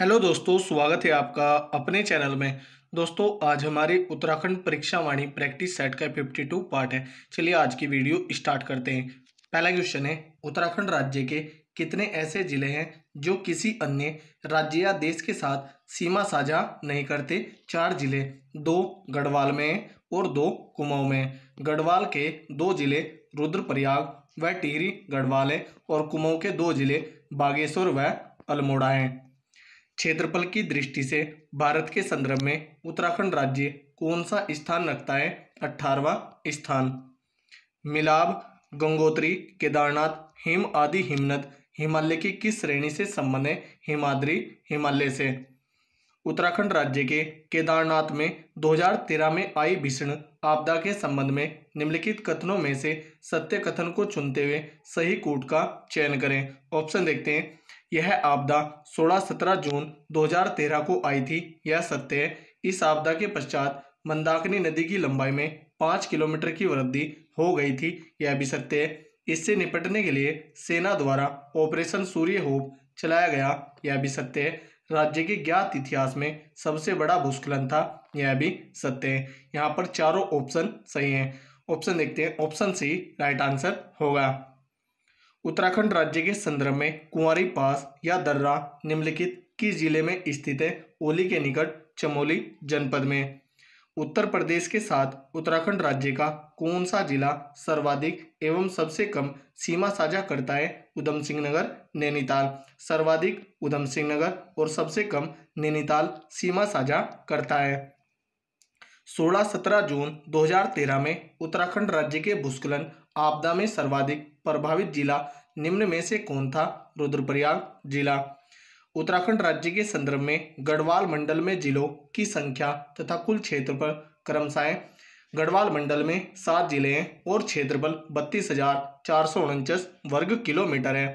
hello दोस्तों स्वागत है आपका अपने चैनल में दोस्तों आज हमारे उत्तराखंड परीक्षा वाणी प्रैक्टिस सेट का 52 पार्ट है चलिए आज की वीडियो स्टार्ट करते हैं पहला क्वेश्चन है उत्तराखंड राज्य के कितने ऐसे जिले हैं जो किसी अन्य राज्य या देश के साथ सीमा साझा नहीं करते चार जिले दो गढ़वाल में हैं और दो कुमाऊं में गढ़वाल के दो जिले रुद्रप्रयाग व टिहरी गढ़वाल है और कुमाऊं के दो जिले बागेश्वर व अल्मोड़ा हैं क्षेत्रफल की दृष्टि से भारत के संदर्भ में उत्तराखंड राज्य कौन सा स्थान रखता है अठारवा स्थान मिलाब गंगोत्री केदारनाथ हिम आदि हिमनद हिमालय की किस श्रेणी से संबंध है हिमाद्री हिमालय से उत्तराखंड राज्य के केदारनाथ में 2013 में आई भीषण आपदा के संबंध में निम्नलिखित कथनों में से सत्य कथन को चुनते हुए सही कूट का चयन करें ऑप्शन देखते हैं यह आपदा 16-17 जून 2013 को आई थी यह सत्य है इस आपदा के पश्चात मंदाकिनी नदी की लंबाई में पाँच किलोमीटर की वृद्धि हो गई थी यह भी सत्य है इससे निपटने के लिए सेना द्वारा ऑपरेशन सूर्य होप चलाया गया यह भी सत्य है राज्य के ज्ञात इतिहास में सबसे बड़ा भूस्खलन था यह भी सत्य है यहाँ पर चारों ऑप्शन सही हैं ऑप्शन देखते हैं ऑप्शन सी राइट आंसर होगा उत्तराखंड राज्य के संदर्भ में कुंवारी पास या दर्रा निम्नलिखित किस जिले में स्थित है ओली के निकट चमोली जनपद में उत्तर प्रदेश के साथ उत्तराखंड राज्य का कौन सा जिला सर्वाधिक एवं सबसे कम सीमा साझा करता है उधम सिंह नगर नैनीताल सर्वाधिक उधम सिंह नगर और सबसे कम नैनीताल सीमा साझा करता है 16-17 जून 2013 में उत्तराखंड राज्य के भूस्खलन आपदा में सर्वाधिक प्रभावित जिला निम्न में से कौन था रुद्रप्रयाग जिला उत्तराखंड राज्य के संदर्भ में गढ़वाल मंडल में जिलों की संख्या तथा कुल पर क्रमशाह गढ़वाल मंडल में सात जिले हैं और क्षेत्रफल बत्तीस हजार चार सौ उनचास वर्ग किलोमीटर है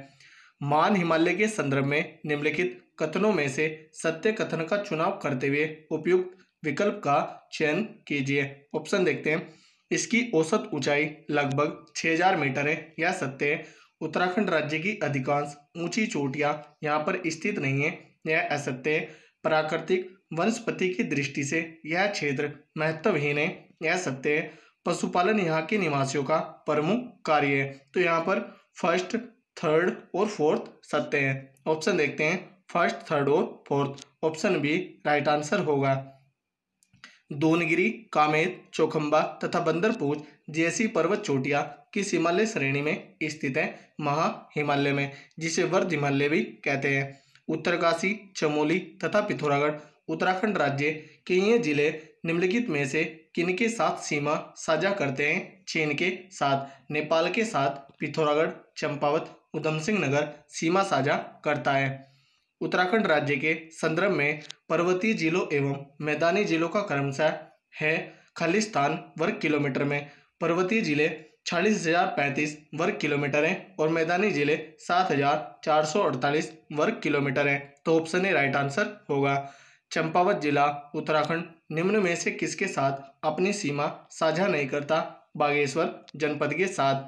मान हिमालय के संदर्भ में निम्नलिखित कथनों में से सत्य कथन का चुनाव करते हुए उपयुक्त विकल्प का चयन कीजिए ऑप्शन देखते हैं इसकी औसत ऊंचाई लगभग 6000 मीटर है यह सत्य है उत्तराखंड राज्य की अधिकांश ऊंची चोटियां यहाँ पर स्थित नहीं है यह असत्य है प्राकृतिक वनस्पति की दृष्टि से यह क्षेत्र महत्वहीन है यह सत्य है पशुपालन यहाँ के निवासियों का प्रमुख कार्य है तो यहाँ पर फर्स्ट थर्ड और फोर्थ सत्य है ऑप्शन देखते हैं फर्स्ट थर्ड और fourth option B right answer होगा दोनगिरी कामेत चोखंबा तथा बंदरपूज जैसी पर्वत चोटियाँ किस हिमालय श्रेणी में स्थित हैं महा हिमालय में जिसे वर्ध हिमालय भी कहते हैं उत्तरकाशी चमोली तथा पिथौरागढ़ उत्तराखंड राज्य के ये जिले निम्नलिखित में से किन के साथ सीमा साझा करते हैं चीन के साथ नेपाल के साथ पिथौरागढ़ चंपावत उधम सिंह नगर सीमा साझा करता है उत्तराखंड राज्य के संदर्भ में पर्वतीय जिलों एवं मैदानी जिलों का क्रमशः है खालिस्तान वर्ग किलोमीटर में पर्वतीय जिले छियालीस हजार पैंतीस वर्ग किलोमीटर हैं और मैदानी जिले सात हजार चार सौ अड़तालीस वर्ग किलोमीटर हैं तो ऑप्शन ए राइट आंसर होगा चंपावत जिला उत्तराखंड निम्न में से किसके साथ अपनी सीमा साझा नहीं करता बागेश्वर जनपद के साथ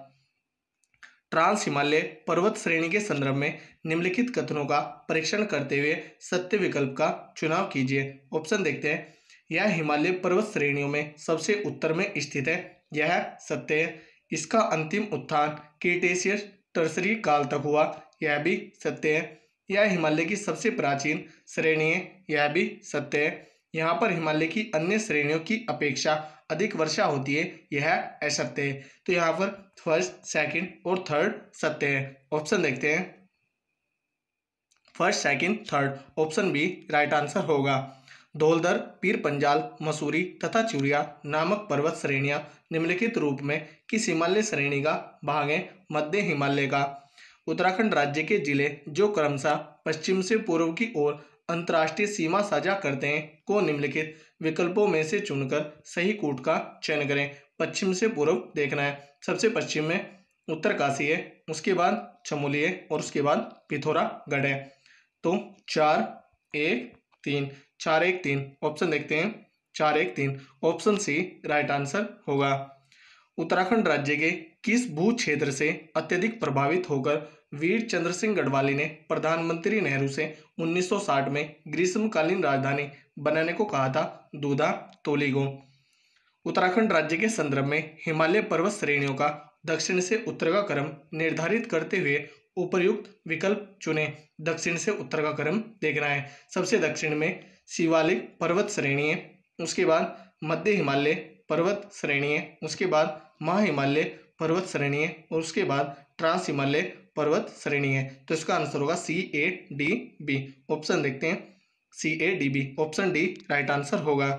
ट्रांस हिमालय पर्वत श्रेणी के संदर्भ में निम्नलिखित कथनों का परीक्षण करते हुए सत्य विकल्प का चुनाव कीजिए ऑप्शन देखते हैं यह हिमालय पर्वत श्रेणियों में सबसे उत्तर में स्थित है यह सत्य है इसका अंतिम उत्थान केटेशियस टर्सरी काल तक हुआ यह भी सत्य है यह हिमालय की सबसे प्राचीन श्रेणी है यह भी सत्य है यहाँ पर हिमालय की अन्य श्रेणियों की अपेक्षा अधिक वर्षा होती है यह असत्य है तो यहाँ पर फर्स्ट सेकंड और थर्ड सत्य है ऑप्शन देखते हैं first second third option B right answer होगा धोलधर पीर पंजाल मसूरी तथा चूरिया नामक पर्वत श्रेणियां निम्नलिखित रूप में किस हिमालय श्रेणी का भाग है मध्य हिमालय का उत्तराखंड राज्य के जिले जो क्रमशः पश्चिम से पूर्व की ओर अंतर्राष्ट्रीय सीमा साझा करते हैं को निम्नलिखित विकल्पों में से चुनकर सही कूट का चयन करें पश्चिम से पूर्व देखना है सबसे पश्चिम में उत्तरकाशी है उसके बाद चमोली है और उसके बाद पिथौरागढ़ है तो चार एक तीन चार एक तीन ऑप्शन देखते हैं चार एक तीन ऑप्शन सी राइट आंसर होगा उत्तराखंड राज्य के किस भू क्षेत्र से अत्यधिक प्रभावित होकर वीर चंद्र सिंह गढ़वाली ने प्रधानमंत्री नेहरू से 1960 में ग्रीष्मकालीन राजधानी बनाने को कहा था दूधा तोलीगो उत्तराखंड राज्य के संदर्भ में हिमालय पर्वत श्रेणियों का दक्षिण से उत्तर का क्रम निर्धारित करते हुए उपयुक्त विकल्प चुने दक्षिण से उत्तर का क्रम देखना है सबसे दक्षिण में शिवालिक पर्वत श्रेणी है उसके बाद मध्य हिमालय पर्वत श्रेणी है उसके बाद महा हिमालय पर्वत श्रेणी है और उसके बाद ट्रांस हिमालय पर्वत श्रेणी है तो इसका आंसर होगा C A D B option देखते हैं C A D B option D right answer होगा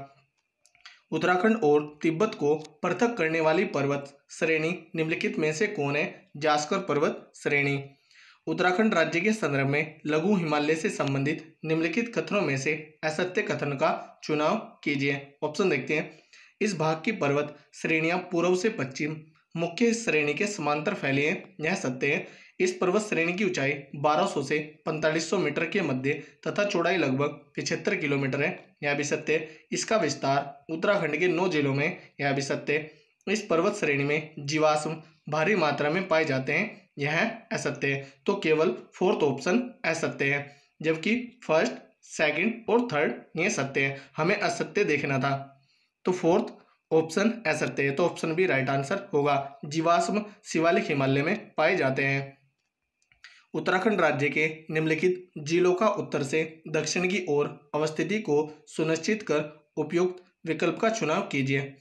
उत्तराखंड और तिब्बत को पृथक करने वाली पर्वत श्रेणी निम्नलिखित में से कौन है जास्कर पर्वत श्रेणी उत्तराखंड राज्य के संदर्भ में लघु हिमालय से संबंधित निम्नलिखित कथनों में से असत्य कथन का चुनाव कीजिए ऑप्शन देखते हैं इस भाग की पर्वत श्रेणियां पूर्व से पश्चिम मुख्य श्रेणी के समांतर फैली हैं यह सत्य है इस पर्वत श्रेणी की ऊंचाई 1200 से 4500 मीटर के मध्य तथा चौड़ाई लगभग पिछहत्तर किलोमीटर है यह भी सत्य इसका विस्तार उत्तराखंड के नौ जिलों में यह भी सत्य इस पर्वत श्रेणी में जीवाश्म भारी मात्रा में पाए जाते हैं यह असत्य है तो केवल फोर्थ ऑप्शन असत्य है जबकि फर्स्ट सेकंड और थर्ड ये सत्य है हमें असत्य देखना था तो फोर्थ ऑप्शन असत्य है तो ऑप्शन बी राइट आंसर होगा जीवाश्म शिवालिक हिमालय में पाए जाते हैं उत्तराखंड राज्य के निम्नलिखित जिलों का उत्तर से दक्षिण की ओर अवस्थिति को सुनिश्चित कर उपयुक्त विकल्प का चुनाव कीजिए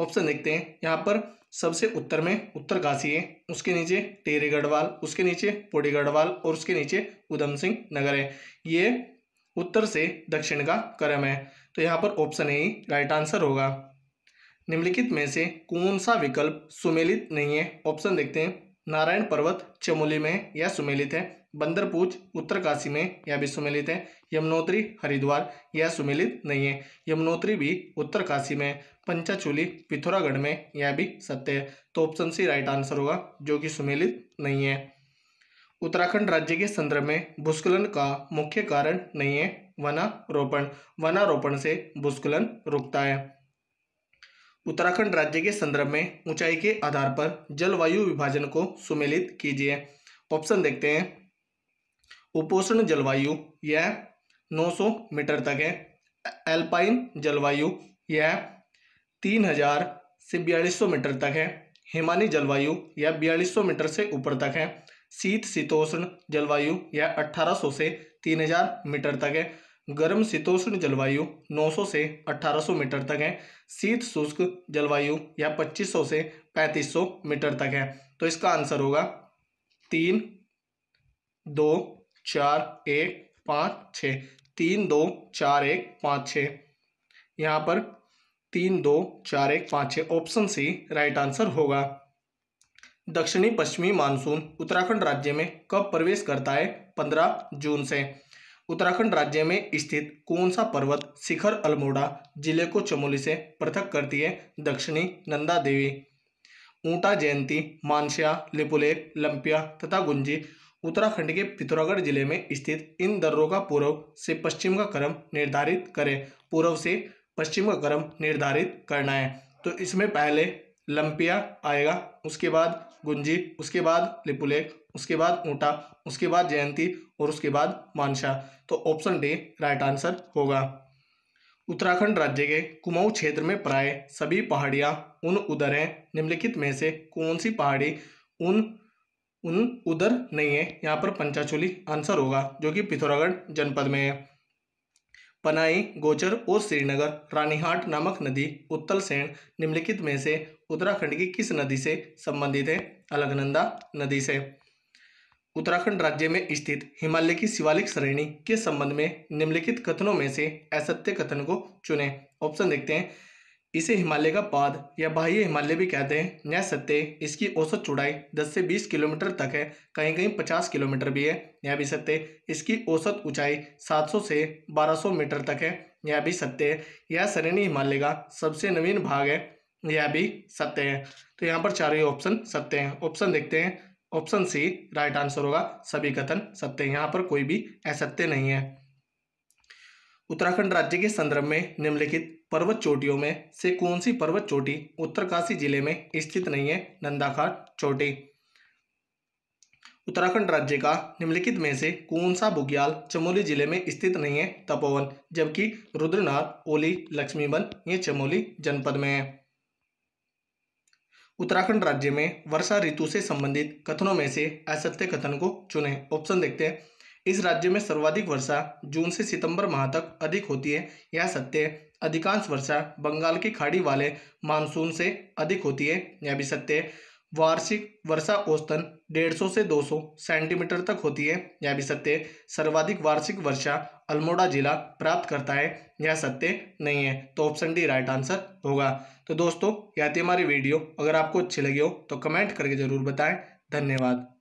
ऑप्शन देखते हैं यहाँ पर सबसे उत्तर में उत्तरकाशी है उसके नीचे टेरी गढ़वाल उसके नीचे पोडी गढ़वाल और उसके नीचे उधम सिंह नगर है ये उत्तर से दक्षिण का क्रम है तो यहाँ पर ऑप्शन ए राइट आंसर होगा निम्नलिखित में से कौन सा विकल्प सुमेलित नहीं है ऑप्शन देखते हैं नारायण पर्वत चमोली में यह सुमेलित है बंदरपूच उत्तरकाशी में यह भी सुमेलित है यमुनोत्री हरिद्वार यह सुमेलित नहीं है यमुनोत्री भी उत्तरकाशी में पंचाचूली पिथौरागढ़ में यह भी सत्य है तो ऑप्शन सी राइट आंसर होगा जो कि सुमेलित नहीं है उत्तराखंड राज्य के संदर्भ में भूस्खलन का मुख्य कारण नहीं है वनारोपण वनारोपण से भूस्खलन रुकता है उत्तराखंड राज्य के संदर्भ में ऊंचाई के आधार पर जलवायु विभाजन को सुमेलित कीजिए ऑप्शन देखते हैं उपोषण जलवायु यह 900 मीटर तक है एल्पाइन जलवायु यह 3000 से बयालीस मीटर तक है हिमानी जलवायु यह बयालीस मीटर से ऊपर तक है शीत शीतोष्ण जलवायु यह 1800 से 3000 मीटर तक है गर्म शीतोष्ण जलवायु 900 से 1800 मीटर तक है शीत शुष्क जलवायु यह 2500 से 3500 मीटर तक है तो इसका आंसर होगा तीन दो चार एक पाँच छ तीन दो चार एक पाँच छ यहाँ पर तीन दो चार एक पाँच छः ऑप्शन सी राइट आंसर होगा दक्षिणी पश्चिमी मानसून उत्तराखंड राज्य में कब प्रवेश करता है पंद्रह जून से उत्तराखंड राज्य में स्थित कौन सा पर्वत शिखर अल्मोड़ा जिले को चमोली से पृथक करती है दक्षिणी नंदा देवी ऊंटा जयंती मानसिया लिपुलेख लंपिया तथा गुंजी उत्तराखंड के पिथौरागढ़ जिले में स्थित इन दर्रों का पूर्व से पश्चिम का क्रम निर्धारित करें पूर्व से पश्चिम का क्रम निर्धारित करना है तो इसमें पहले लंपिया आएगा उसके बाद गुंजी उसके बाद लिपुलेक उसके बाद ऊँटा उसके बाद जयंती और उसके बाद मानसा तो ऑप्शन डी राइट आंसर होगा उत्तराखंड राज्य के कुमाऊं क्षेत्र में प्राय सभी पहाड़ियाँ उन उधर हैं निम्नलिखित में से कौन सी पहाड़ी उन उन उधर नहीं है यहाँ पर पंचाचोली आंसर होगा जो कि पिथौरागढ़ जनपद में है पनाई गोचर और श्रीनगर रानीहाट नामक नदी उत्तल सेन निम्नलिखित में से उत्तराखंड की किस नदी से संबंधित है अलगनंदा नदी से उत्तराखंड राज्य में स्थित हिमालय की शिवालिक श्रेणी के संबंध में निम्नलिखित कथनों में से असत्य कथन को चुनें ऑप्शन देखते हैं इसे हिमालय का पाद या बाह्य हिमालय भी कहते हैं यह सत्य इसकी औसत चौड़ाई 10 से 20 किलोमीटर तक है कहीं कहीं 50 किलोमीटर भी है यह भी सत्य इसकी औसत ऊंचाई 700 से 1200 मीटर तक है यह भी सत्य है यह सरणी हिमालय का सबसे नवीन भाग है यह भी सत्य है तो यहाँ पर चारों ऑप्शन सत्य हैं ऑप्शन देखते हैं ऑप्शन सी राइट आंसर होगा सभी कथन सत्य यहाँ पर कोई भी असत्य नहीं है उत्तराखंड राज्य के संदर्भ में निम्नलिखित पर्वत चोटियों में से कौन सी पर्वत चोटी उत्तरकाशी जिले में स्थित नहीं है नंदाखाट चोटी उत्तराखंड राज्य का निम्नलिखित में से कौन सा बुग्याल चमोली जिले में स्थित नहीं है तपोवन जबकि रुद्रनाथ ओली लक्ष्मीबन ये चमोली जनपद में है उत्तराखंड राज्य में वर्षा ऋतु से संबंधित कथनों में से असत्य कथन को चुने ऑप्शन देखते हैं इस राज्य में सर्वाधिक वर्षा जून से सितंबर माह तक अधिक होती है यह सत्य है अधिकांश वर्षा बंगाल की खाड़ी वाले मानसून से अधिक होती है यह भी सत्य है वार्षिक वर्षा औसतन 150 से 200 सेंटीमीटर तक होती है यह भी सत्य सर्वाधिक वार्षिक वर्षा अल्मोड़ा जिला प्राप्त करता है यह सत्य नहीं है तो ऑप्शन डी राइट आंसर होगा तो दोस्तों यह थी हमारी वीडियो अगर आपको अच्छी लगी हो तो कमेंट करके ज़रूर बताएं धन्यवाद